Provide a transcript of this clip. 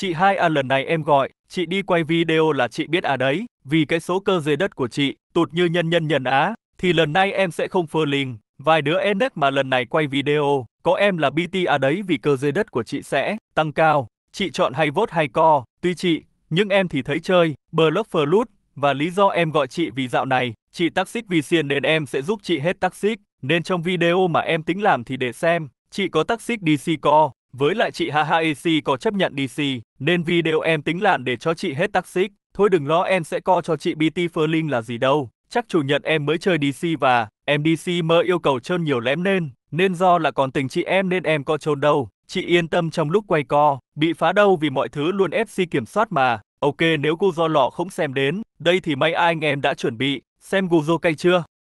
Chị hai à lần này em gọi, chị đi quay video là chị biết à đấy, vì cái số cơ dưới đất của chị, tụt như nhân nhân nhân á, thì lần này em sẽ không phơ linh. Vài đứa Enes mà lần này quay video, có em là BT à đấy vì cơ dưới đất của chị sẽ tăng cao. Chị chọn hay vote hay co, tuy chị, nhưng em thì thấy chơi, bờ bluff loot và lý do em gọi chị vì dạo này, chị taxic vì xiên nên em sẽ giúp chị hết taxic, nên trong video mà em tính làm thì để xem, chị có taxic DC co, với lại chị Haha AC có chấp nhận DC, nên video em tính lạn để cho chị hết toxic. Thôi đừng lo em sẽ co cho chị BT Furling là gì đâu. Chắc chủ nhật em mới chơi DC và em DC mơ yêu cầu trơn nhiều lém nên. Nên do là còn tình chị em nên em có trôn đâu. Chị yên tâm trong lúc quay co, bị phá đâu vì mọi thứ luôn FC kiểm soát mà. Ok nếu cô do lọ không xem đến, đây thì may ai anh em đã chuẩn bị, xem Guzo cay chưa?